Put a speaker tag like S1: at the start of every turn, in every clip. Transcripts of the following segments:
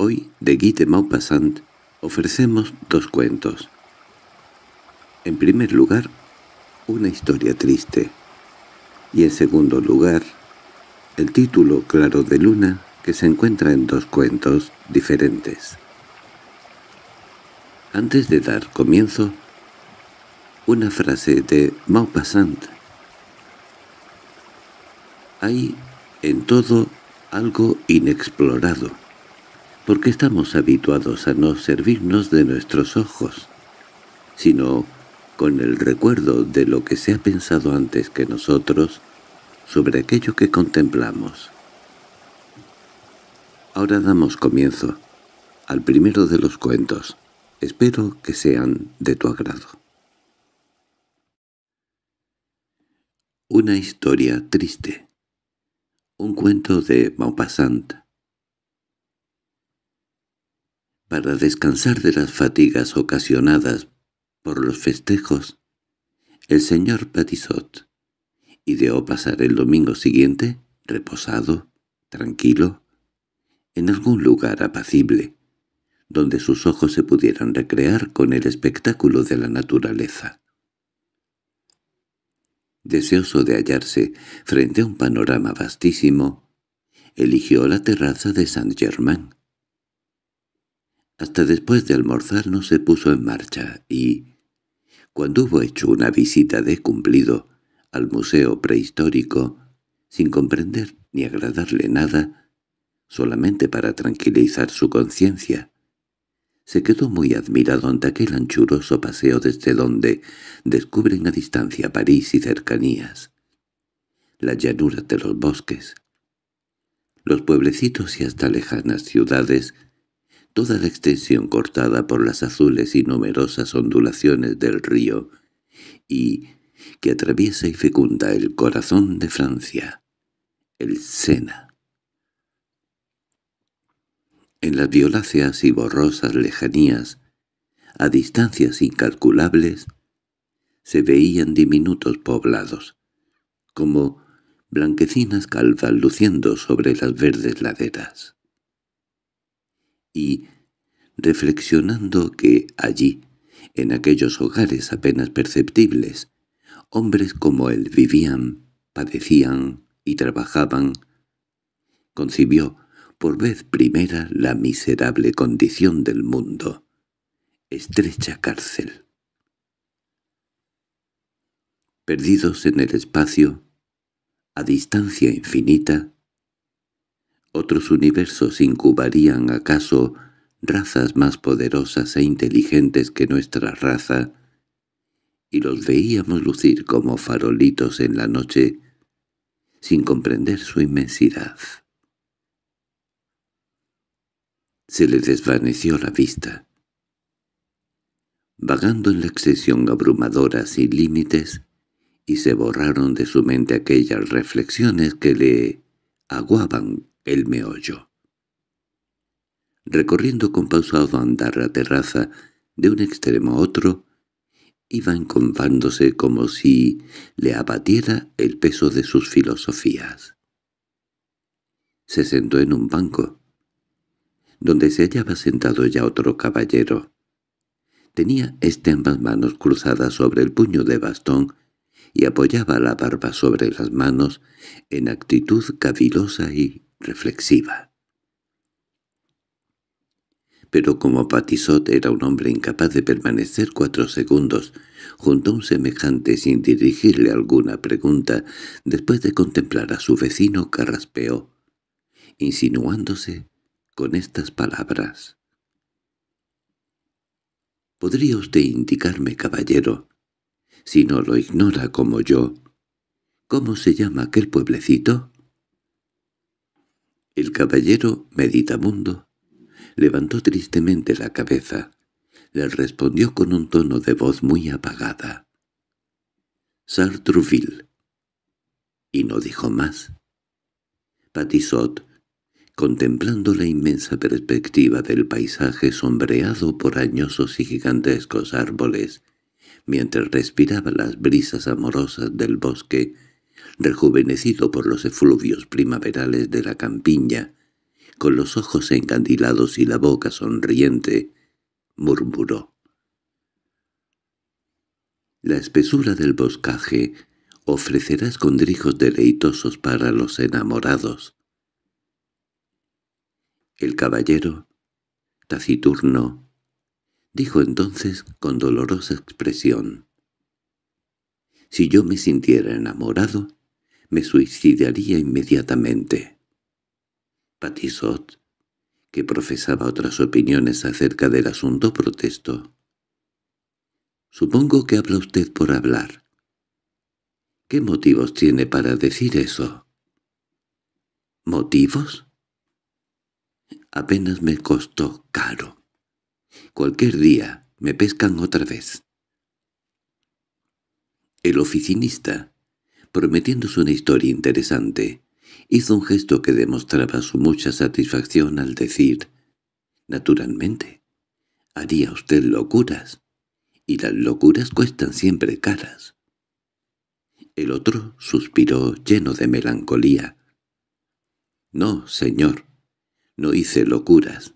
S1: Hoy, de Guy de Maupassant, ofrecemos dos cuentos. En primer lugar, una historia triste. Y en segundo lugar, el título Claro de Luna, que se encuentra en dos cuentos diferentes. Antes de dar comienzo, una frase de Maupassant. Hay en todo algo inexplorado porque estamos habituados a no servirnos de nuestros ojos, sino con el recuerdo de lo que se ha pensado antes que nosotros sobre aquello que contemplamos. Ahora damos comienzo al primero de los cuentos. Espero que sean de tu agrado. Una historia triste. Un cuento de Maupassant para descansar de las fatigas ocasionadas por los festejos, el señor Patissot ideó pasar el domingo siguiente, reposado, tranquilo, en algún lugar apacible, donde sus ojos se pudieran recrear con el espectáculo de la naturaleza. Deseoso de hallarse frente a un panorama vastísimo, eligió la terraza de Saint-Germain, hasta después de almorzar no se puso en marcha y, cuando hubo hecho una visita de cumplido al museo prehistórico, sin comprender ni agradarle nada, solamente para tranquilizar su conciencia, se quedó muy admirado ante aquel anchuroso paseo desde donde descubren a distancia París y cercanías, las llanuras de los bosques, los pueblecitos y hasta lejanas ciudades toda la extensión cortada por las azules y numerosas ondulaciones del río, y que atraviesa y fecunda el corazón de Francia, el Sena. En las violáceas y borrosas lejanías, a distancias incalculables, se veían diminutos poblados, como blanquecinas calvas luciendo sobre las verdes laderas y, reflexionando que allí, en aquellos hogares apenas perceptibles, hombres como él vivían, padecían y trabajaban, concibió por vez primera la miserable condición del mundo, estrecha cárcel. Perdidos en el espacio, a distancia infinita, otros universos incubarían acaso razas más poderosas e inteligentes que nuestra raza, y los veíamos lucir como farolitos en la noche, sin comprender su inmensidad. Se le desvaneció la vista. Vagando en la excesión abrumadora sin límites, y se borraron de su mente aquellas reflexiones que le aguaban el meollo. Recorriendo con pausado andar la terraza de un extremo a otro, iba encontrándose como si le abatiera el peso de sus filosofías. Se sentó en un banco, donde se hallaba sentado ya otro caballero. Tenía este ambas manos cruzadas sobre el puño de bastón y apoyaba la barba sobre las manos en actitud cavilosa y reflexiva. Pero como Patisot era un hombre incapaz de permanecer cuatro segundos junto a un semejante sin dirigirle alguna pregunta, después de contemplar a su vecino carraspeó, insinuándose con estas palabras. —¿Podría usted indicarme, caballero, si no lo ignora como yo, cómo se llama aquel pueblecito? El caballero meditabundo levantó tristemente la cabeza. Le respondió con un tono de voz muy apagada. Sartreville. Y no dijo más. Patisot, contemplando la inmensa perspectiva del paisaje sombreado por añosos y gigantescos árboles, mientras respiraba las brisas amorosas del bosque, rejuvenecido por los efluvios primaverales de la campiña, con los ojos encandilados y la boca sonriente, murmuró. La espesura del boscaje ofrecerá escondrijos deleitosos para los enamorados. El caballero, taciturno, dijo entonces con dolorosa expresión, si yo me sintiera enamorado, me suicidaría inmediatamente. Patisot, que profesaba otras opiniones acerca del asunto, protestó. «Supongo que habla usted por hablar. ¿Qué motivos tiene para decir eso?» ¿Motivos? Apenas me costó caro. Cualquier día me pescan otra vez. El oficinista, prometiéndose una historia interesante, hizo un gesto que demostraba su mucha satisfacción al decir, «Naturalmente, haría usted locuras, y las locuras cuestan siempre caras». El otro suspiró lleno de melancolía. «No, señor, no hice locuras,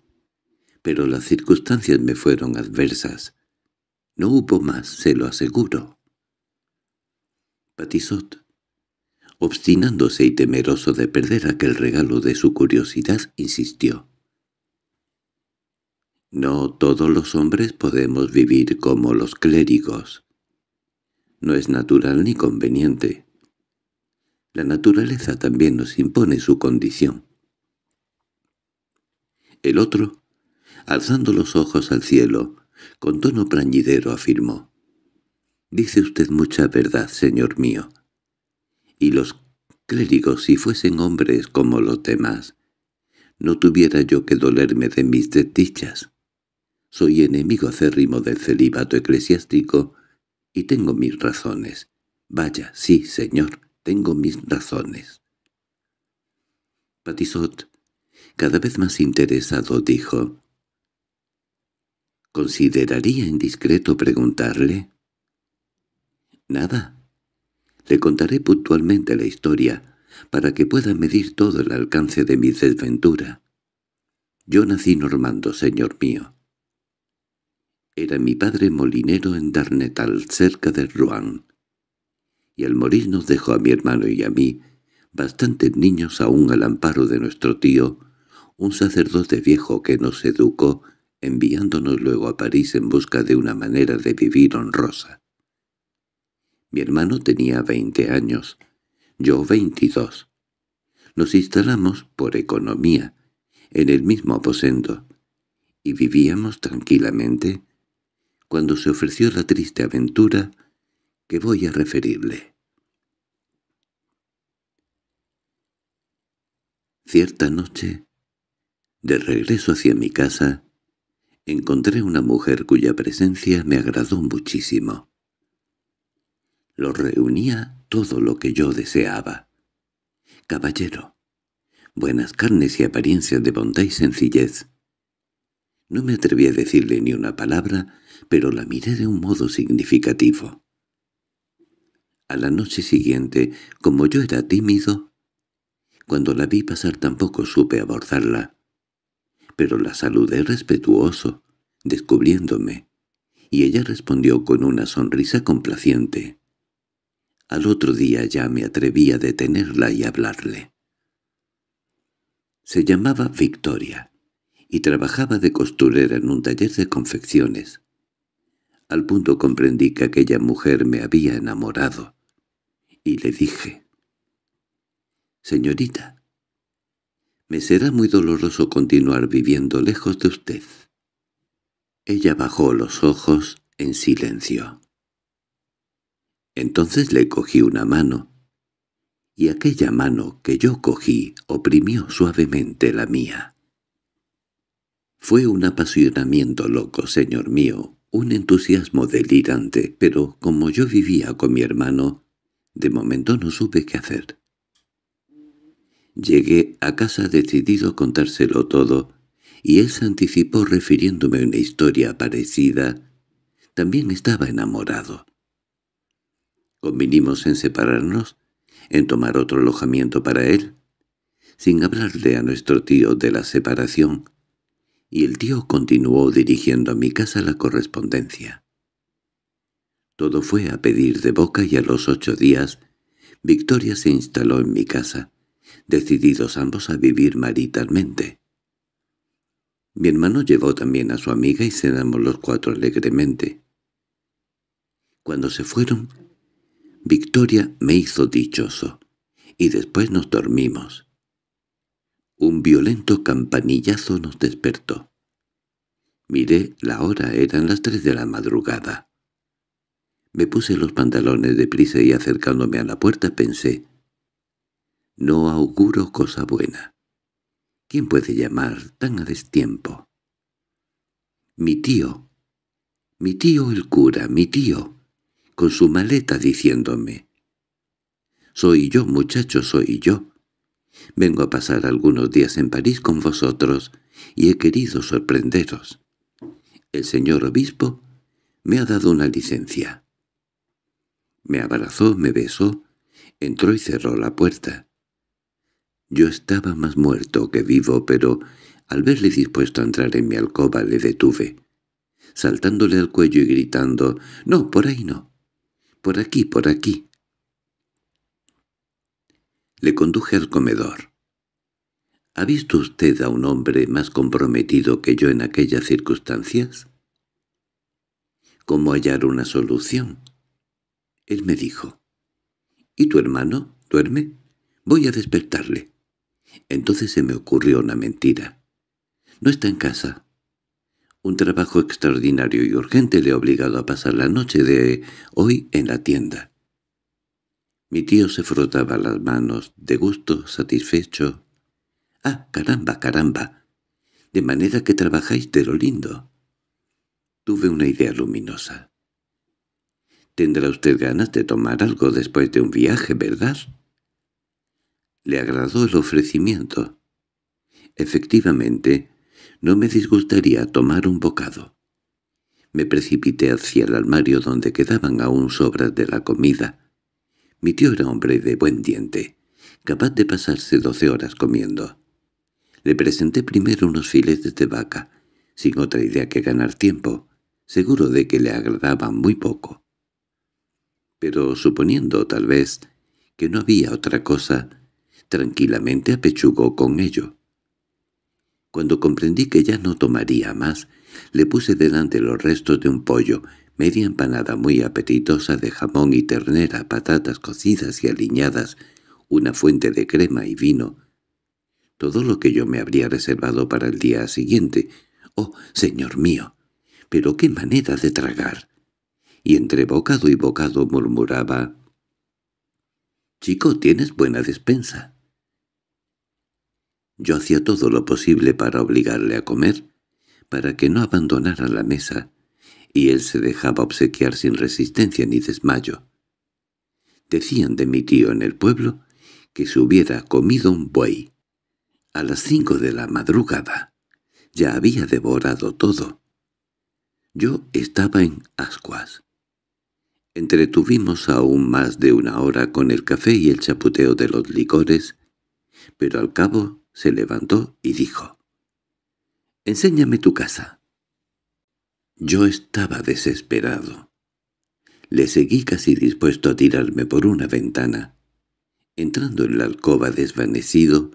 S1: pero las circunstancias me fueron adversas. No hubo más, se lo aseguro» patizot obstinándose y temeroso de perder aquel regalo de su curiosidad, insistió. No todos los hombres podemos vivir como los clérigos. No es natural ni conveniente. La naturaleza también nos impone su condición. El otro, alzando los ojos al cielo, con tono plañidero afirmó. Dice usted mucha verdad, señor mío. Y los clérigos, si fuesen hombres como los demás, no tuviera yo que dolerme de mis desdichas. Soy enemigo acérrimo del celibato eclesiástico y tengo mis razones. Vaya, sí, señor, tengo mis razones. Patisot, cada vez más interesado, dijo, —¿Consideraría indiscreto preguntarle? Nada. Le contaré puntualmente la historia, para que pueda medir todo el alcance de mi desventura. Yo nací normando, señor mío. Era mi padre molinero en Darnetal, cerca de Rouen. Y al morir nos dejó a mi hermano y a mí, bastantes niños aún al amparo de nuestro tío, un sacerdote viejo que nos educó, enviándonos luego a París en busca de una manera de vivir honrosa. Mi hermano tenía veinte años, yo veintidós. Nos instalamos, por economía, en el mismo aposento, y vivíamos tranquilamente cuando se ofreció la triste aventura que voy a referirle. Cierta noche, de regreso hacia mi casa, encontré una mujer cuya presencia me agradó muchísimo lo reunía todo lo que yo deseaba. Caballero, buenas carnes y apariencias de bondad y sencillez. No me atreví a decirle ni una palabra, pero la miré de un modo significativo. A la noche siguiente, como yo era tímido, cuando la vi pasar tampoco supe abordarla, pero la saludé respetuoso, descubriéndome, y ella respondió con una sonrisa complaciente. Al otro día ya me atreví a detenerla y hablarle. Se llamaba Victoria y trabajaba de costurera en un taller de confecciones. Al punto comprendí que aquella mujer me había enamorado y le dije, «Señorita, me será muy doloroso continuar viviendo lejos de usted». Ella bajó los ojos en silencio. Entonces le cogí una mano, y aquella mano que yo cogí oprimió suavemente la mía. Fue un apasionamiento loco, señor mío, un entusiasmo delirante, pero como yo vivía con mi hermano, de momento no supe qué hacer. Llegué a casa decidido a contárselo todo, y él se anticipó refiriéndome una historia parecida. También estaba enamorado. Convinimos en separarnos, en tomar otro alojamiento para él, sin hablarle a nuestro tío de la separación, y el tío continuó dirigiendo a mi casa la correspondencia. Todo fue a pedir de boca y a los ocho días Victoria se instaló en mi casa, decididos ambos a vivir maritalmente. Mi hermano llevó también a su amiga y cenamos los cuatro alegremente. Cuando se fueron, Victoria me hizo dichoso, y después nos dormimos. Un violento campanillazo nos despertó. Miré, la hora eran las tres de la madrugada. Me puse los pantalones de prisa y acercándome a la puerta pensé, «No auguro cosa buena. ¿Quién puede llamar tan a destiempo?» «Mi tío. Mi tío el cura, mi tío» con su maleta diciéndome «Soy yo, muchacho, soy yo. Vengo a pasar algunos días en París con vosotros y he querido sorprenderos. El señor obispo me ha dado una licencia». Me abrazó, me besó, entró y cerró la puerta. Yo estaba más muerto que vivo, pero al verle dispuesto a entrar en mi alcoba le detuve, saltándole al cuello y gritando «¡No, por ahí no!». «Por aquí, por aquí». Le conduje al comedor. ¿Ha visto usted a un hombre más comprometido que yo en aquellas circunstancias? ¿Cómo hallar una solución? Él me dijo. —¿Y tu hermano? ¿Duerme? Voy a despertarle. Entonces se me ocurrió una mentira. —No está en casa un trabajo extraordinario y urgente le ha obligado a pasar la noche de hoy en la tienda. Mi tío se frotaba las manos, de gusto, satisfecho. —¡Ah, caramba, caramba! De manera que trabajáis de lo lindo. Tuve una idea luminosa. —Tendrá usted ganas de tomar algo después de un viaje, ¿verdad? Le agradó el ofrecimiento. Efectivamente, no me disgustaría tomar un bocado. Me precipité hacia el armario donde quedaban aún sobras de la comida. Mi tío era hombre de buen diente, capaz de pasarse doce horas comiendo. Le presenté primero unos filetes de vaca, sin otra idea que ganar tiempo, seguro de que le agradaban muy poco. Pero suponiendo, tal vez, que no había otra cosa, tranquilamente apechugó con ello. Cuando comprendí que ya no tomaría más, le puse delante los restos de un pollo, media empanada muy apetitosa de jamón y ternera, patatas cocidas y aliñadas, una fuente de crema y vino. Todo lo que yo me habría reservado para el día siguiente. ¡Oh, señor mío! ¡Pero qué manera de tragar! Y entre bocado y bocado murmuraba... «Chico, tienes buena despensa». Yo hacía todo lo posible para obligarle a comer, para que no abandonara la mesa, y él se dejaba obsequiar sin resistencia ni desmayo. Decían de mi tío en el pueblo que se hubiera comido un buey. A las cinco de la madrugada ya había devorado todo. Yo estaba en ascuas. Entretuvimos aún más de una hora con el café y el chaputeo de los licores, pero al cabo se levantó y dijo, «Enséñame tu casa». Yo estaba desesperado. Le seguí casi dispuesto a tirarme por una ventana. Entrando en la alcoba desvanecido,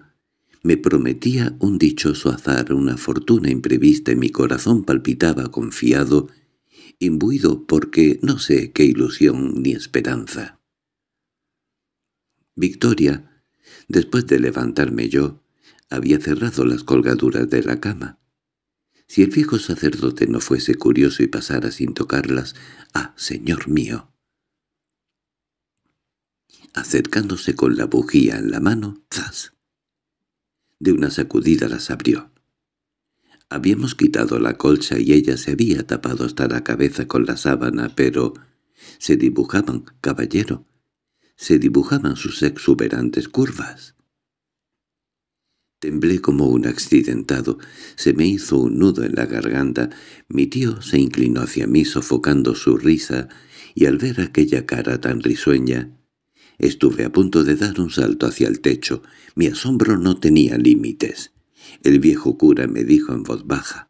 S1: me prometía un dichoso azar, una fortuna imprevista y mi corazón palpitaba confiado, imbuido porque no sé qué ilusión ni esperanza. Victoria, después de levantarme yo, había cerrado las colgaduras de la cama. Si el viejo sacerdote no fuese curioso y pasara sin tocarlas, ¡ah, señor mío! Acercándose con la bujía en la mano, ¡zas! De una sacudida las abrió. Habíamos quitado la colcha y ella se había tapado hasta la cabeza con la sábana, pero se dibujaban, caballero, se dibujaban sus exuberantes curvas. Temblé como un accidentado, se me hizo un nudo en la garganta, mi tío se inclinó hacia mí sofocando su risa, y al ver aquella cara tan risueña, estuve a punto de dar un salto hacia el techo, mi asombro no tenía límites. El viejo cura me dijo en voz baja,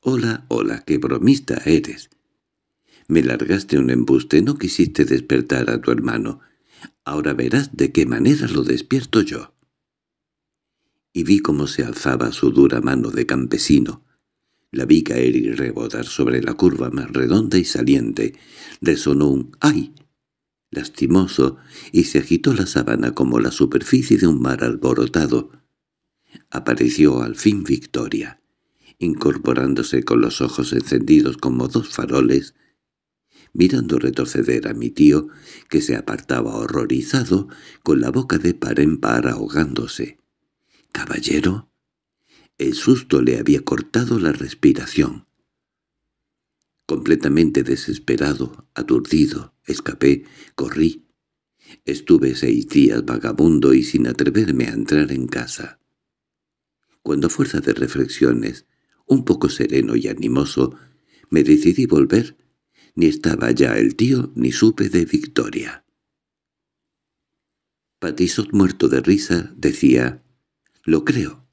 S1: «Hola, hola, qué bromista eres. Me largaste un embuste, no quisiste despertar a tu hermano. Ahora verás de qué manera lo despierto yo» y vi cómo se alzaba su dura mano de campesino. La vi caer y rebotar sobre la curva más redonda y saliente. Resonó un ¡ay! lastimoso y se agitó la sabana como la superficie de un mar alborotado. Apareció al fin Victoria, incorporándose con los ojos encendidos como dos faroles, mirando retroceder a mi tío, que se apartaba horrorizado, con la boca de par en par ahogándose. —Caballero. El susto le había cortado la respiración. Completamente desesperado, aturdido, escapé, corrí. Estuve seis días vagabundo y sin atreverme a entrar en casa. Cuando a fuerza de reflexiones, un poco sereno y animoso, me decidí volver, ni estaba ya el tío ni supe de Victoria. Patisot, muerto de risa, decía —Lo creo.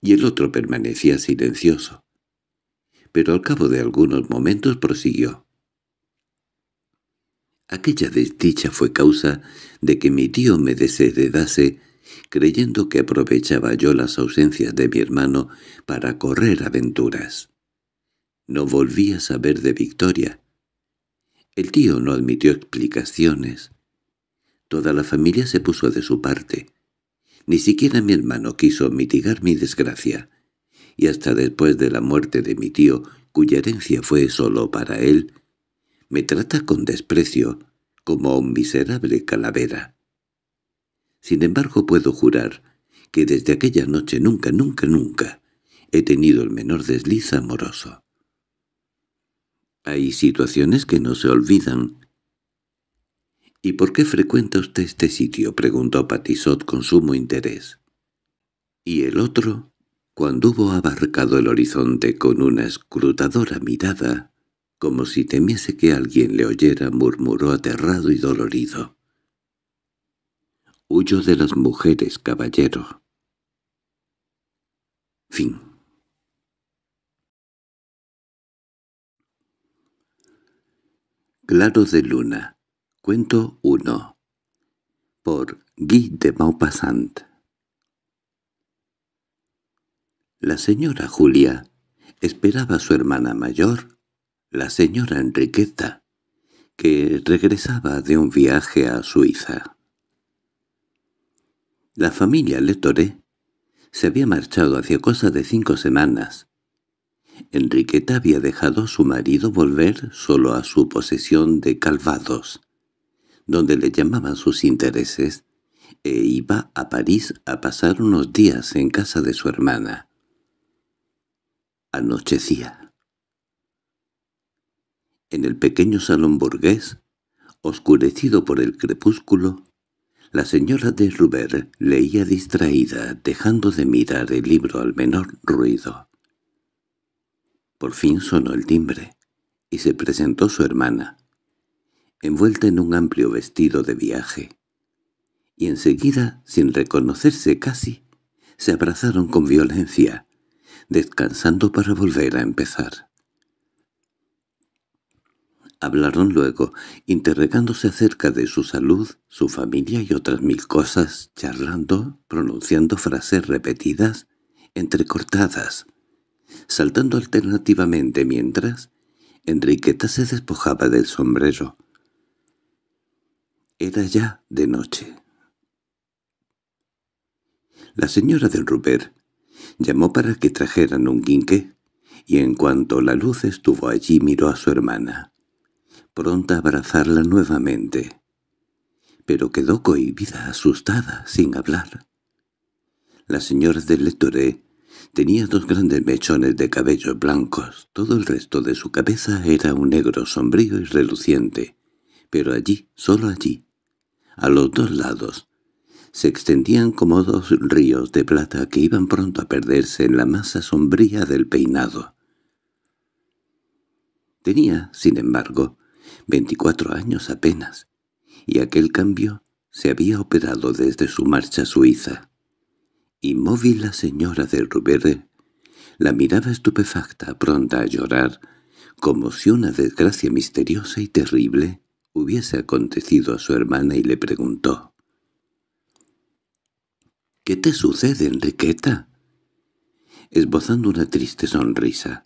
S1: Y el otro permanecía silencioso. Pero al cabo de algunos momentos prosiguió. Aquella desdicha fue causa de que mi tío me desheredase creyendo que aprovechaba yo las ausencias de mi hermano para correr aventuras. No volví a saber de Victoria. El tío no admitió explicaciones. Toda la familia se puso de su parte. Ni siquiera mi hermano quiso mitigar mi desgracia, y hasta después de la muerte de mi tío, cuya herencia fue solo para él, me trata con desprecio, como a un miserable calavera. Sin embargo, puedo jurar que desde aquella noche nunca, nunca, nunca he tenido el menor desliz amoroso. Hay situaciones que no se olvidan, —¿Y por qué frecuenta usted este sitio? —preguntó Patisot con sumo interés. Y el otro, cuando hubo abarcado el horizonte con una escrutadora mirada, como si temiese que alguien le oyera, murmuró aterrado y dolorido. —Huyo de las mujeres, caballero. Fin. Claro de luna Cuento 1 Por Guy de Maupassant La señora Julia esperaba a su hermana mayor, la señora Enriqueta, que regresaba de un viaje a Suiza. La familia Letoré se había marchado hacia cosa de cinco semanas. Enriqueta había dejado a su marido volver solo a su posesión de Calvados, donde le llamaban sus intereses, e iba a París a pasar unos días en casa de su hermana. Anochecía. En el pequeño salón burgués, oscurecido por el crepúsculo, la señora de Roubert leía distraída, dejando de mirar el libro al menor ruido. Por fin sonó el timbre, y se presentó su hermana envuelta en un amplio vestido de viaje. Y enseguida, sin reconocerse casi, se abrazaron con violencia, descansando para volver a empezar. Hablaron luego, interrogándose acerca de su salud, su familia y otras mil cosas, charlando, pronunciando frases repetidas, entrecortadas, saltando alternativamente mientras Enriqueta se despojaba del sombrero, era ya de noche. La señora del Rupert llamó para que trajeran un quinqué, y en cuanto la luz estuvo allí miró a su hermana, pronta a abrazarla nuevamente. Pero quedó cohibida, asustada, sin hablar. La señora del Letoré tenía dos grandes mechones de cabellos blancos, todo el resto de su cabeza era un negro sombrío y reluciente, pero allí, solo allí, a los dos lados se extendían como dos ríos de plata que iban pronto a perderse en la masa sombría del peinado. Tenía, sin embargo, veinticuatro años apenas, y aquel cambio se había operado desde su marcha suiza. Inmóvil la señora de Rubere la miraba estupefacta, pronta a llorar, como si una desgracia misteriosa y terrible hubiese acontecido a su hermana y le preguntó. —¿Qué te sucede, Enriqueta? Esbozando una triste sonrisa.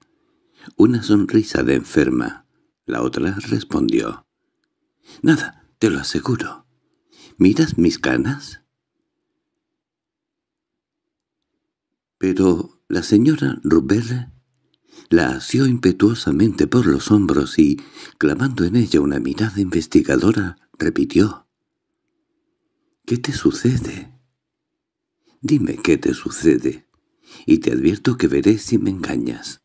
S1: Una sonrisa de enferma. La otra respondió. —Nada, te lo aseguro. ¿Miras mis canas? Pero la señora Rubel la asió impetuosamente por los hombros y, clavando en ella una mirada investigadora, repitió. —¿Qué te sucede? —Dime qué te sucede, y te advierto que veré si me engañas.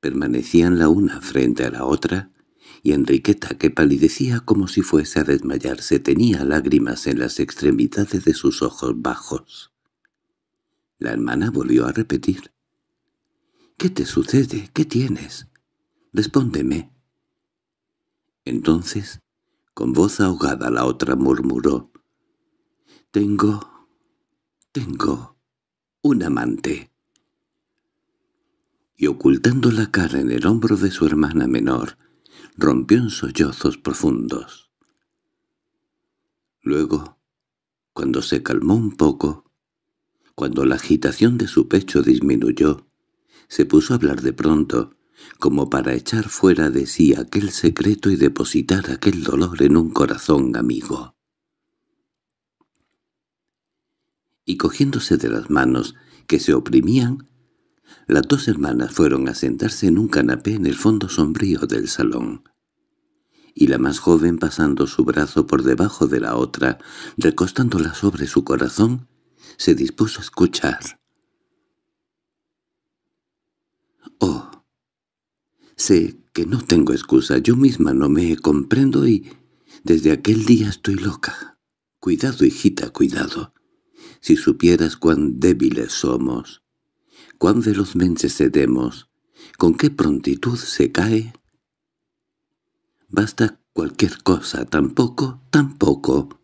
S1: Permanecían la una frente a la otra, y Enriqueta, que palidecía como si fuese a desmayarse, tenía lágrimas en las extremidades de sus ojos bajos. La hermana volvió a repetir. —¿Qué te sucede? ¿Qué tienes? Respóndeme. Entonces, con voz ahogada la otra murmuró. —Tengo... tengo... un amante. Y ocultando la cara en el hombro de su hermana menor, rompió en sollozos profundos. Luego, cuando se calmó un poco, cuando la agitación de su pecho disminuyó, se puso a hablar de pronto, como para echar fuera de sí aquel secreto y depositar aquel dolor en un corazón amigo. Y cogiéndose de las manos, que se oprimían, las dos hermanas fueron a sentarse en un canapé en el fondo sombrío del salón. Y la más joven pasando su brazo por debajo de la otra, recostándola sobre su corazón, se dispuso a escuchar. Oh, sé que no tengo excusa, yo misma no me comprendo y desde aquel día estoy loca. Cuidado, hijita, cuidado. Si supieras cuán débiles somos, cuán velozmente cedemos, con qué prontitud se cae. Basta cualquier cosa, tampoco, tampoco.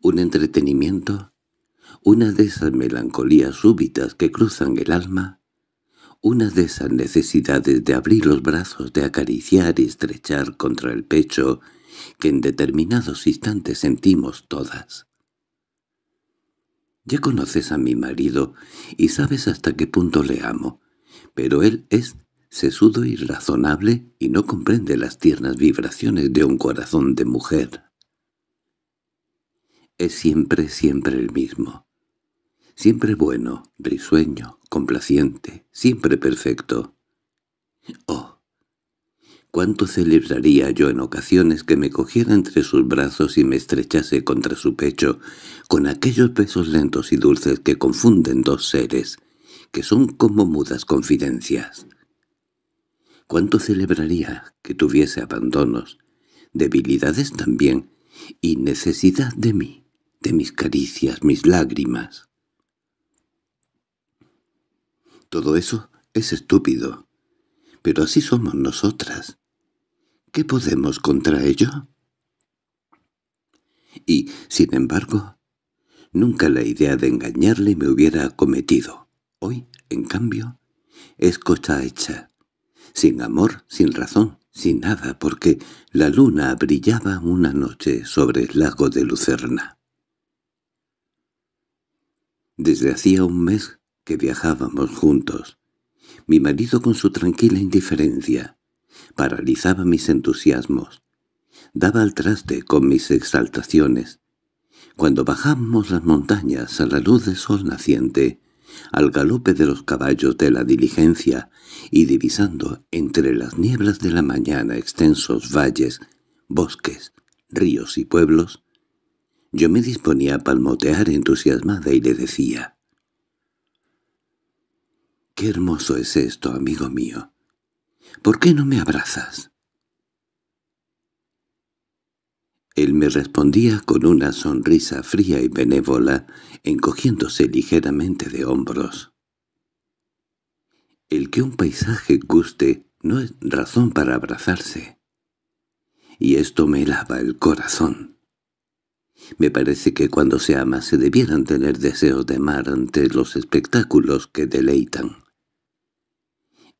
S1: Un entretenimiento, una de esas melancolías súbitas que cruzan el alma, una de esas necesidades de abrir los brazos, de acariciar y estrechar contra el pecho que en determinados instantes sentimos todas. Ya conoces a mi marido y sabes hasta qué punto le amo, pero él es sesudo y razonable y no comprende las tiernas vibraciones de un corazón de mujer. Es siempre, siempre el mismo siempre bueno, risueño, complaciente, siempre perfecto. ¡Oh! ¿Cuánto celebraría yo en ocasiones que me cogiera entre sus brazos y me estrechase contra su pecho con aquellos besos lentos y dulces que confunden dos seres, que son como mudas confidencias? ¿Cuánto celebraría que tuviese abandonos, debilidades también, y necesidad de mí, de mis caricias, mis lágrimas? Todo eso es estúpido. Pero así somos nosotras. ¿Qué podemos contra ello? Y, sin embargo, nunca la idea de engañarle me hubiera acometido. Hoy, en cambio, es cosa hecha. Sin amor, sin razón, sin nada, porque la luna brillaba una noche sobre el lago de Lucerna. Desde hacía un mes viajábamos juntos. Mi marido con su tranquila indiferencia paralizaba mis entusiasmos, daba al traste con mis exaltaciones. Cuando bajamos las montañas a la luz del sol naciente, al galope de los caballos de la diligencia y divisando entre las nieblas de la mañana extensos valles, bosques, ríos y pueblos, yo me disponía a palmotear entusiasmada y le decía qué hermoso es esto, amigo mío. ¿Por qué no me abrazas? Él me respondía con una sonrisa fría y benévola, encogiéndose ligeramente de hombros. El que un paisaje guste no es razón para abrazarse. Y esto me lava el corazón. Me parece que cuando se ama se debieran tener deseos de amar ante los espectáculos que deleitan.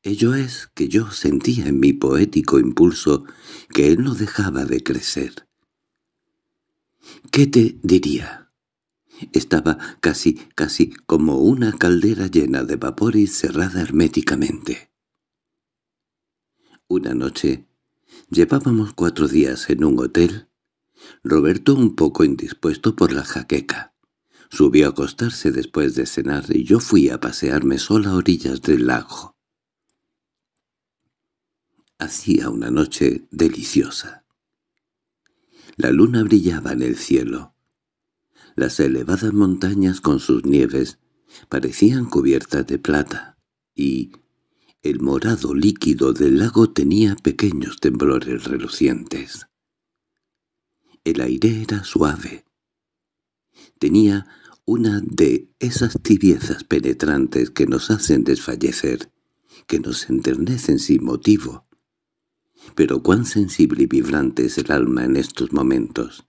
S1: Ello es que yo sentía en mi poético impulso que él no dejaba de crecer. ¿Qué te diría? Estaba casi, casi como una caldera llena de vapor y cerrada herméticamente. Una noche, llevábamos cuatro días en un hotel, Roberto un poco indispuesto por la jaqueca. Subió a acostarse después de cenar y yo fui a pasearme sola a orillas del lago hacía una noche deliciosa. La luna brillaba en el cielo. Las elevadas montañas con sus nieves parecían cubiertas de plata, y el morado líquido del lago tenía pequeños temblores relucientes. El aire era suave. Tenía una de esas tibiezas penetrantes que nos hacen desfallecer, que nos enternecen sin motivo, pero cuán sensible y vibrante es el alma en estos momentos.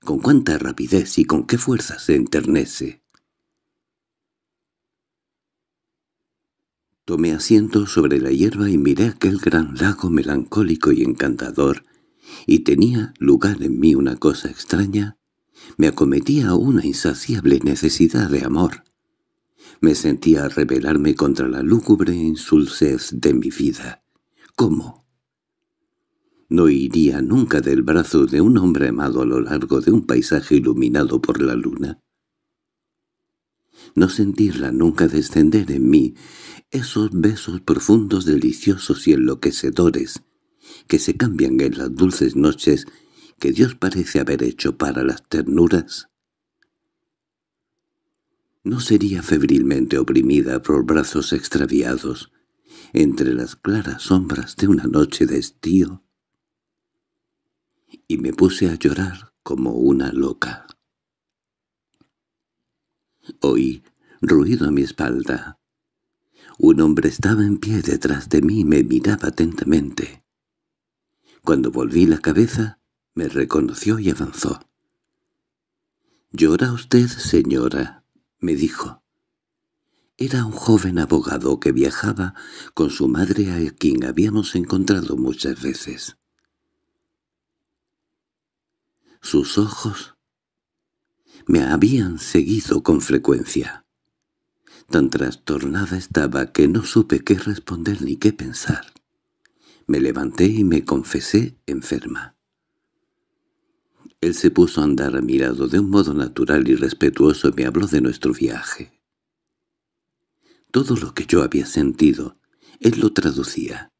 S1: Con cuánta rapidez y con qué fuerza se enternece. Tomé asiento sobre la hierba y miré aquel gran lago melancólico y encantador, y tenía lugar en mí una cosa extraña. Me acometía una insaciable necesidad de amor. Me sentía rebelarme contra la lúgubre insulsez de mi vida. ¿Cómo? no iría nunca del brazo de un hombre amado a lo largo de un paisaje iluminado por la luna? No sentirla nunca descender en mí esos besos profundos deliciosos y enloquecedores que se cambian en las dulces noches que Dios parece haber hecho para las ternuras. No sería febrilmente oprimida por brazos extraviados, entre las claras sombras de una noche de estío, y me puse a llorar como una loca. Oí ruido a mi espalda. Un hombre estaba en pie detrás de mí y me miraba atentamente. Cuando volví la cabeza, me reconoció y avanzó. —¿Llora usted, señora? —me dijo. Era un joven abogado que viajaba con su madre a quien habíamos encontrado muchas veces sus ojos me habían seguido con frecuencia. Tan trastornada estaba que no supe qué responder ni qué pensar. Me levanté y me confesé enferma. Él se puso a andar a mi de un modo natural y respetuoso y me habló de nuestro viaje. Todo lo que yo había sentido, él lo traducía.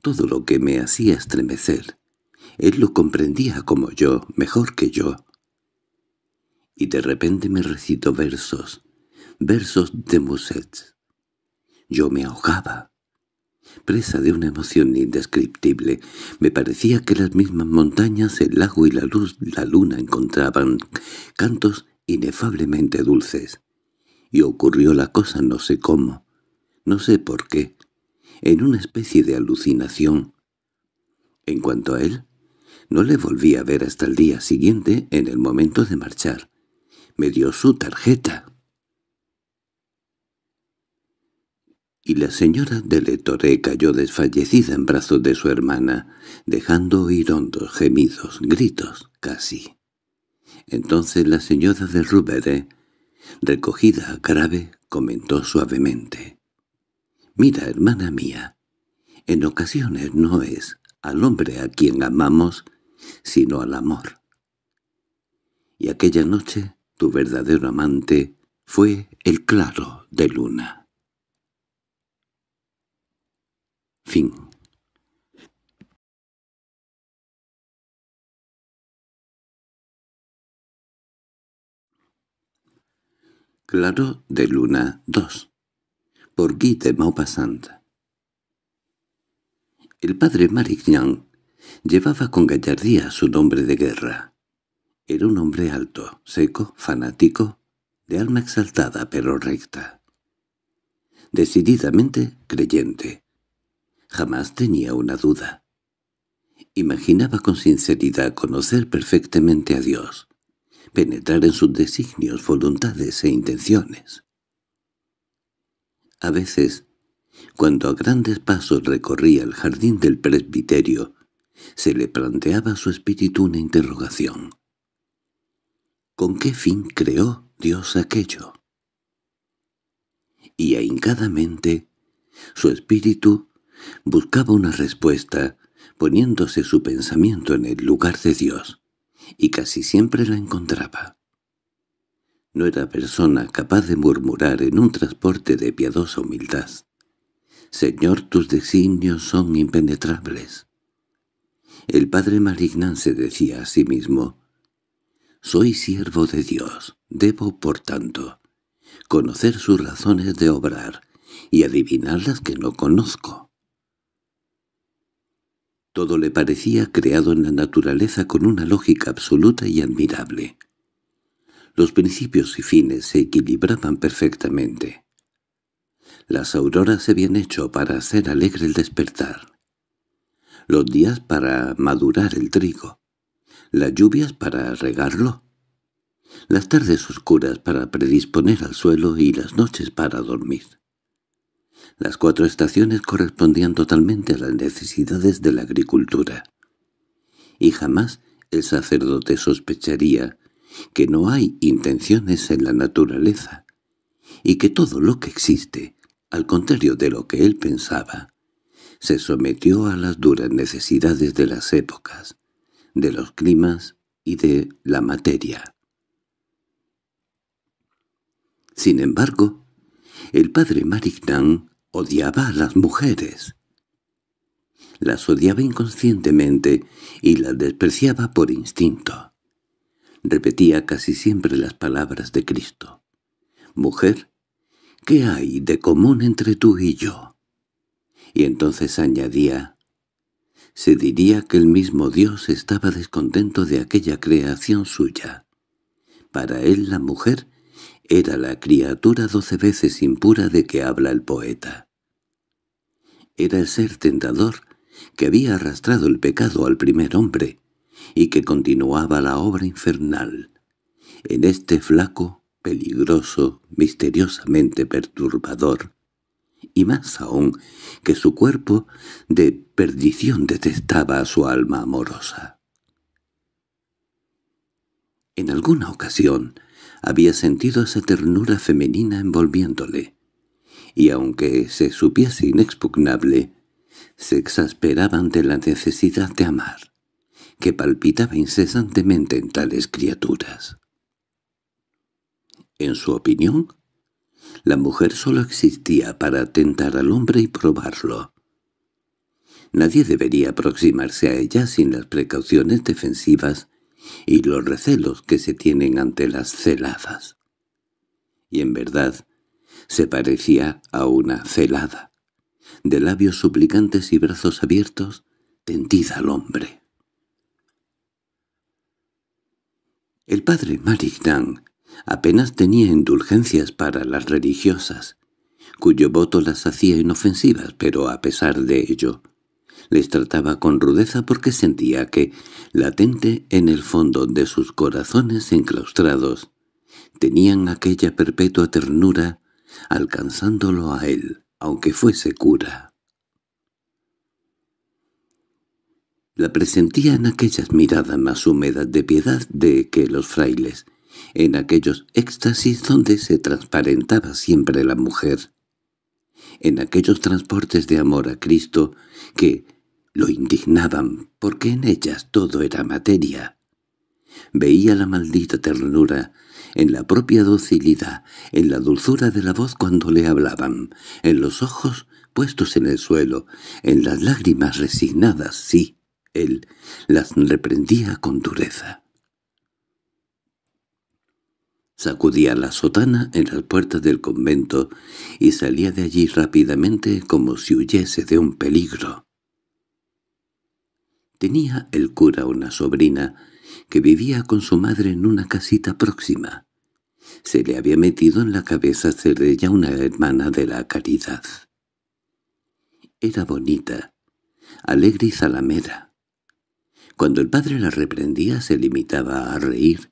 S1: Todo lo que me hacía estremecer, él lo comprendía como yo, mejor que yo. Y de repente me recitó versos, versos de Musset. Yo me ahogaba. Presa de una emoción indescriptible, me parecía que las mismas montañas, el lago y la luz, la luna encontraban cantos inefablemente dulces. Y ocurrió la cosa no sé cómo, no sé por qué, en una especie de alucinación. En cuanto a él, no le volví a ver hasta el día siguiente, en el momento de marchar. Me dio su tarjeta. Y la señora de Letoré cayó desfallecida en brazos de su hermana, dejando oír hondos gemidos, gritos, casi. Entonces la señora de Rubere, recogida grave, comentó suavemente. «Mira, hermana mía, en ocasiones no es al hombre a quien amamos sino al amor. Y aquella noche tu verdadero amante fue el claro de luna. Fin Claro de Luna 2 por Guy de Maupassant. El padre Marignan Llevaba con gallardía su nombre de guerra. Era un hombre alto, seco, fanático, de alma exaltada pero recta. Decididamente creyente. Jamás tenía una duda. Imaginaba con sinceridad conocer perfectamente a Dios, penetrar en sus designios, voluntades e intenciones. A veces, cuando a grandes pasos recorría el jardín del presbiterio, se le planteaba a su espíritu una interrogación. ¿Con qué fin creó Dios aquello? Y ahincadamente, su espíritu buscaba una respuesta, poniéndose su pensamiento en el lugar de Dios, y casi siempre la encontraba. No era persona capaz de murmurar en un transporte de piadosa humildad. «Señor, tus designios son impenetrables». El padre malignante se decía a sí mismo, «Soy siervo de Dios, debo, por tanto, conocer sus razones de obrar y adivinar las que no conozco». Todo le parecía creado en la naturaleza con una lógica absoluta y admirable. Los principios y fines se equilibraban perfectamente. Las auroras se habían hecho para hacer alegre el despertar los días para madurar el trigo, las lluvias para regarlo, las tardes oscuras para predisponer al suelo y las noches para dormir. Las cuatro estaciones correspondían totalmente a las necesidades de la agricultura. Y jamás el sacerdote sospecharía que no hay intenciones en la naturaleza, y que todo lo que existe, al contrario de lo que él pensaba, se sometió a las duras necesidades de las épocas, de los climas y de la materia. Sin embargo, el padre Marignan odiaba a las mujeres. Las odiaba inconscientemente y las despreciaba por instinto. Repetía casi siempre las palabras de Cristo. «Mujer, ¿qué hay de común entre tú y yo?» y entonces añadía, se diría que el mismo Dios estaba descontento de aquella creación suya. Para él la mujer era la criatura doce veces impura de que habla el poeta. Era el ser tentador que había arrastrado el pecado al primer hombre y que continuaba la obra infernal. En este flaco, peligroso, misteriosamente perturbador, y más aún que su cuerpo de perdición detestaba a su alma amorosa. En alguna ocasión había sentido esa ternura femenina envolviéndole, y aunque se supiese inexpugnable, se exasperaban de la necesidad de amar, que palpitaba incesantemente en tales criaturas. En su opinión, la mujer solo existía para tentar al hombre y probarlo. Nadie debería aproximarse a ella sin las precauciones defensivas y los recelos que se tienen ante las celadas. Y en verdad, se parecía a una celada, de labios suplicantes y brazos abiertos, tendida al hombre. El padre Marignan Apenas tenía indulgencias para las religiosas, cuyo voto las hacía inofensivas, pero a pesar de ello, les trataba con rudeza porque sentía que, latente en el fondo de sus corazones enclaustrados, tenían aquella perpetua ternura alcanzándolo a él, aunque fuese cura. La presentía en aquellas miradas más húmedas de piedad de que los frailes, en aquellos éxtasis donde se transparentaba siempre la mujer, en aquellos transportes de amor a Cristo que lo indignaban porque en ellas todo era materia. Veía la maldita ternura en la propia docilidad, en la dulzura de la voz cuando le hablaban, en los ojos puestos en el suelo, en las lágrimas resignadas, sí, él las reprendía con dureza. Sacudía la sotana en las puertas del convento y salía de allí rápidamente como si huyese de un peligro. Tenía el cura una sobrina que vivía con su madre en una casita próxima. Se le había metido en la cabeza ser ella una hermana de la caridad. Era bonita, alegre y zalamera. Cuando el padre la reprendía se limitaba a reír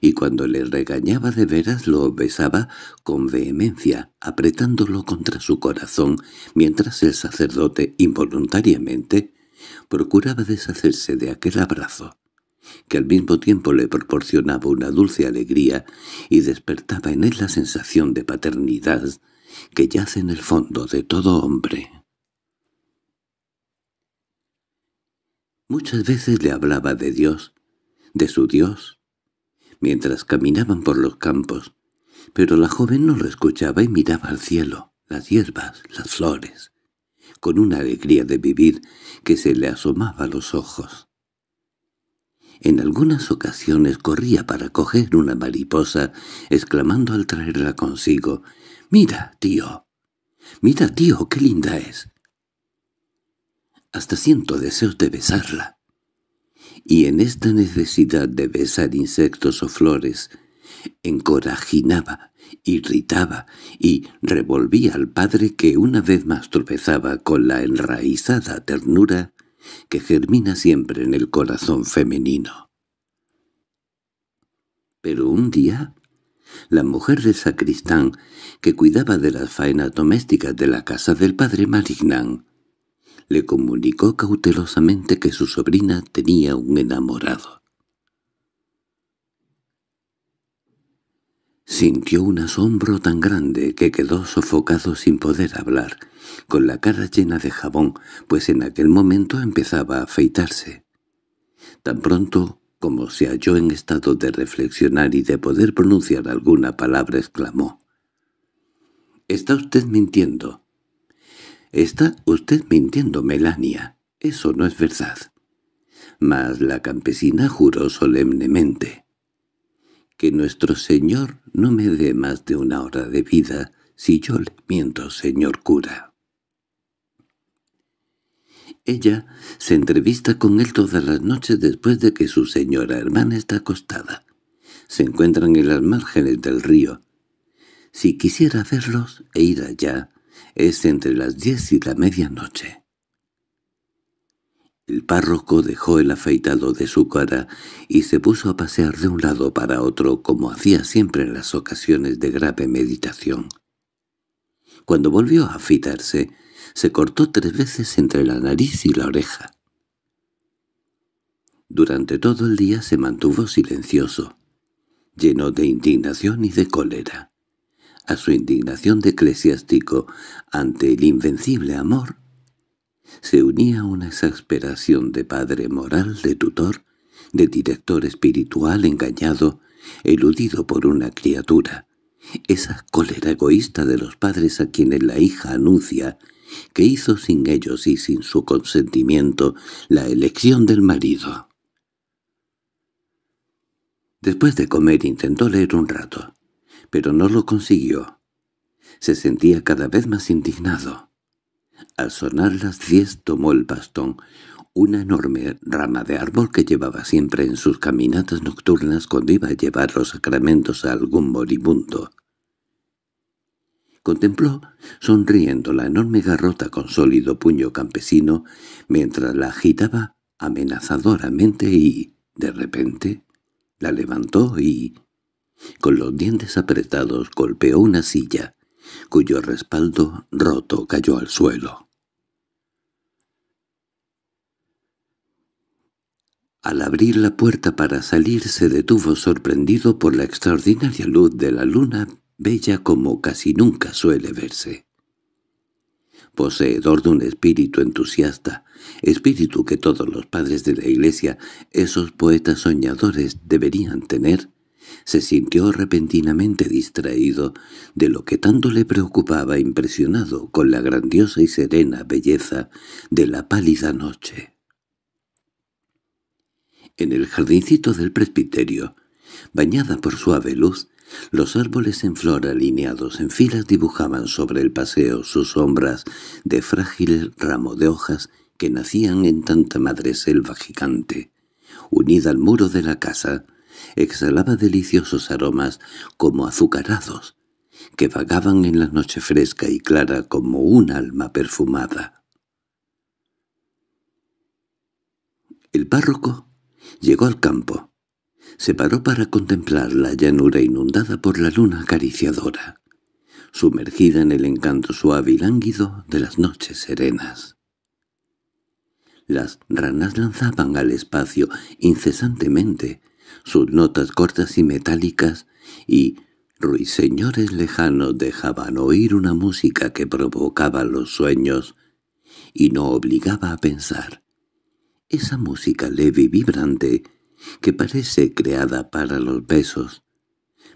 S1: y cuando le regañaba de veras lo besaba con vehemencia, apretándolo contra su corazón, mientras el sacerdote involuntariamente procuraba deshacerse de aquel abrazo, que al mismo tiempo le proporcionaba una dulce alegría y despertaba en él la sensación de paternidad que yace en el fondo de todo hombre. Muchas veces le hablaba de Dios, de su Dios, mientras caminaban por los campos, pero la joven no lo escuchaba y miraba al cielo, las hierbas, las flores, con una alegría de vivir que se le asomaba a los ojos. En algunas ocasiones corría para coger una mariposa, exclamando al traerla consigo, «¡Mira, tío! ¡Mira, tío, qué linda es!» Hasta siento deseos de besarla y en esta necesidad de besar insectos o flores, encorajinaba, irritaba y revolvía al padre que una vez más tropezaba con la enraizada ternura que germina siempre en el corazón femenino. Pero un día, la mujer del sacristán, que cuidaba de las faenas domésticas de la casa del padre Marignan, le comunicó cautelosamente que su sobrina tenía un enamorado. Sintió un asombro tan grande que quedó sofocado sin poder hablar, con la cara llena de jabón, pues en aquel momento empezaba a afeitarse. Tan pronto como se halló en estado de reflexionar y de poder pronunciar alguna palabra, exclamó. —¡Está usted mintiendo! Está usted mintiendo, Melania. Eso no es verdad. Mas la campesina juró solemnemente que nuestro señor no me dé más de una hora de vida si yo le miento, señor cura. Ella se entrevista con él todas las noches después de que su señora hermana está acostada. Se encuentran en las márgenes del río. Si quisiera verlos e ir allá, es entre las diez y la medianoche. El párroco dejó el afeitado de su cara y se puso a pasear de un lado para otro como hacía siempre en las ocasiones de grave meditación. Cuando volvió a afeitarse, se cortó tres veces entre la nariz y la oreja. Durante todo el día se mantuvo silencioso, lleno de indignación y de cólera a su indignación de eclesiástico ante el invencible amor, se unía una exasperación de padre moral, de tutor, de director espiritual engañado, eludido por una criatura, esa cólera egoísta de los padres a quienes la hija anuncia que hizo sin ellos y sin su consentimiento la elección del marido. Después de comer intentó leer un rato pero no lo consiguió. Se sentía cada vez más indignado. Al sonar las diez tomó el bastón, una enorme rama de árbol que llevaba siempre en sus caminatas nocturnas cuando iba a llevar los sacramentos a algún moribundo. Contempló, sonriendo, la enorme garrota con sólido puño campesino, mientras la agitaba amenazadoramente y, de repente, la levantó y, con los dientes apretados golpeó una silla, cuyo respaldo roto cayó al suelo. Al abrir la puerta para salir se detuvo sorprendido por la extraordinaria luz de la luna, bella como casi nunca suele verse. Poseedor de un espíritu entusiasta, espíritu que todos los padres de la iglesia, esos poetas soñadores, deberían tener, se sintió repentinamente distraído de lo que tanto le preocupaba, impresionado con la grandiosa y serena belleza de la pálida noche. En el jardincito del presbiterio, bañada por suave luz, los árboles en flor alineados en filas dibujaban sobre el paseo sus sombras de frágil ramo de hojas que nacían en tanta madreselva gigante. Unida al muro de la casa, exhalaba deliciosos aromas como azucarados, que vagaban en la noche fresca y clara como un alma perfumada. El párroco llegó al campo. Se paró para contemplar la llanura inundada por la luna acariciadora, sumergida en el encanto suave y lánguido de las noches serenas. Las ranas lanzaban al espacio incesantemente sus notas cortas y metálicas, y ruiseñores lejanos dejaban oír una música que provocaba los sueños y no obligaba a pensar. Esa música leve y vibrante que parece creada para los besos,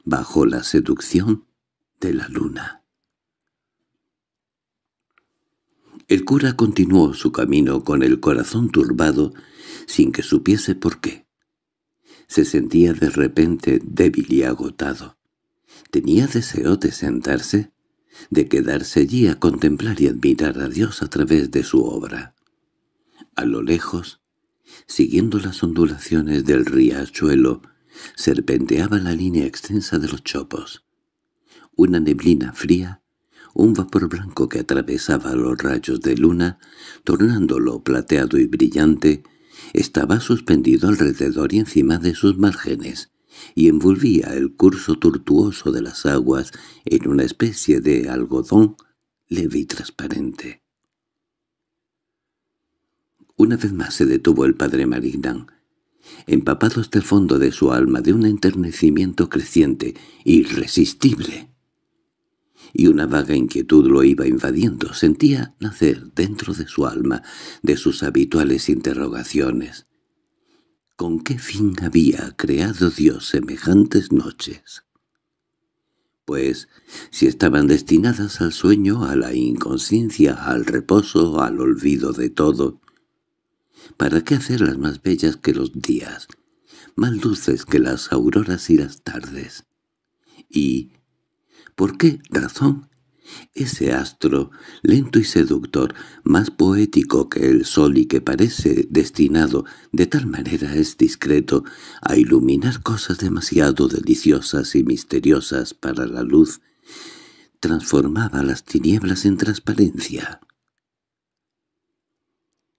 S1: bajo la seducción de la luna. El cura continuó su camino con el corazón turbado sin que supiese por qué. Se sentía de repente débil y agotado. Tenía deseo de sentarse, de quedarse allí a contemplar y admirar a Dios a través de su obra. A lo lejos, siguiendo las ondulaciones del riachuelo, serpenteaba la línea extensa de los chopos. Una neblina fría, un vapor blanco que atravesaba los rayos de luna, tornándolo plateado y brillante, estaba suspendido alrededor y encima de sus márgenes, y envolvía el curso tortuoso de las aguas en una especie de algodón leve y transparente. Una vez más se detuvo el padre Marignan, empapado hasta el fondo de su alma de un enternecimiento creciente, irresistible y una vaga inquietud lo iba invadiendo. Sentía nacer dentro de su alma, de sus habituales interrogaciones. ¿Con qué fin había creado Dios semejantes noches? Pues, si estaban destinadas al sueño, a la inconsciencia, al reposo, al olvido de todo, ¿para qué hacerlas más bellas que los días, más dulces que las auroras y las tardes? Y, ¿Por qué razón? Ese astro, lento y seductor, más poético que el sol y que parece destinado, de tal manera es discreto, a iluminar cosas demasiado deliciosas y misteriosas para la luz, transformaba las tinieblas en transparencia.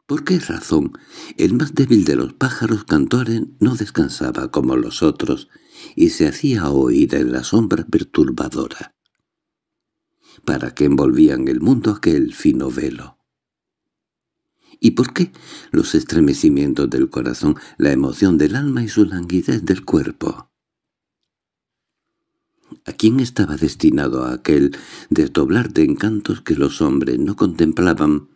S1: ¿Por qué razón el más débil de los pájaros cantores no descansaba como los otros y se hacía oír en la sombra perturbadora? para que envolvían el mundo aquel fino velo. ¿Y por qué? Los estremecimientos del corazón, la emoción del alma y su languidez del cuerpo. ¿A quién estaba destinado aquel desdoblar de encantos que los hombres no contemplaban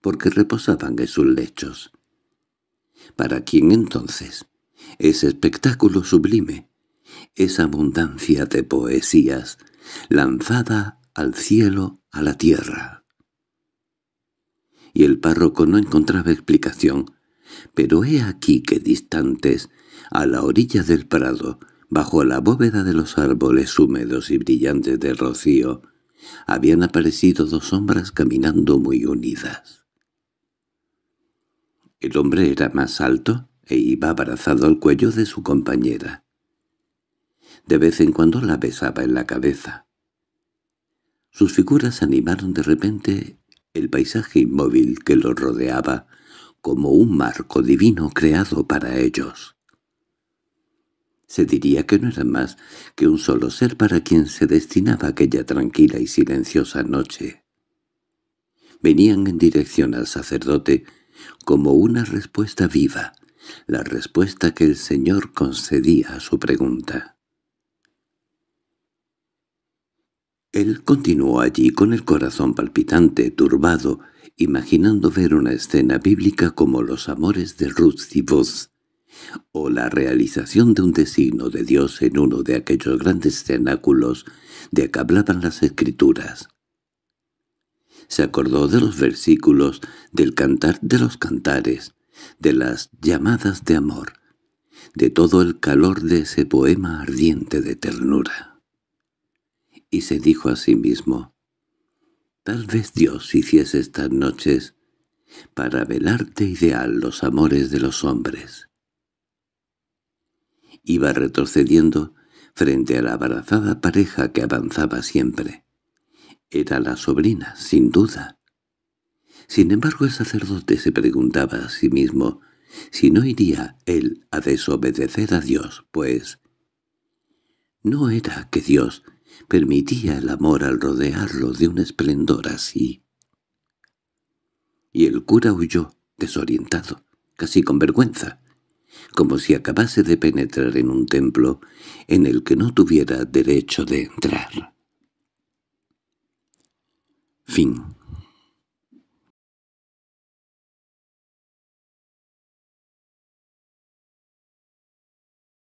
S1: porque reposaban en sus lechos? ¿Para quién entonces? Ese espectáculo sublime, esa abundancia de poesías, lanzada al cielo, a la tierra. Y el párroco no encontraba explicación, pero he aquí que distantes, a la orilla del prado, bajo la bóveda de los árboles húmedos y brillantes de rocío, habían aparecido dos sombras caminando muy unidas. El hombre era más alto e iba abrazado al cuello de su compañera. De vez en cuando la besaba en la cabeza. Sus figuras animaron de repente el paisaje inmóvil que los rodeaba como un marco divino creado para ellos. Se diría que no eran más que un solo ser para quien se destinaba aquella tranquila y silenciosa noche. Venían en dirección al sacerdote como una respuesta viva, la respuesta que el Señor concedía a su pregunta. Él continuó allí con el corazón palpitante, turbado, imaginando ver una escena bíblica como los amores de Ruth y Voz, o la realización de un designo de Dios en uno de aquellos grandes cenáculos de que hablaban las Escrituras. Se acordó de los versículos del cantar de los cantares, de las llamadas de amor, de todo el calor de ese poema ardiente de ternura y se dijo a sí mismo, «Tal vez Dios hiciese estas noches para velarte ideal los amores de los hombres». Iba retrocediendo frente a la abrazada pareja que avanzaba siempre. Era la sobrina, sin duda. Sin embargo, el sacerdote se preguntaba a sí mismo si no iría él a desobedecer a Dios, pues... No era que Dios permitía el amor al rodearlo de un esplendor así. Y el cura huyó, desorientado, casi con vergüenza, como si acabase de penetrar en un templo en el que no tuviera derecho de entrar. Fin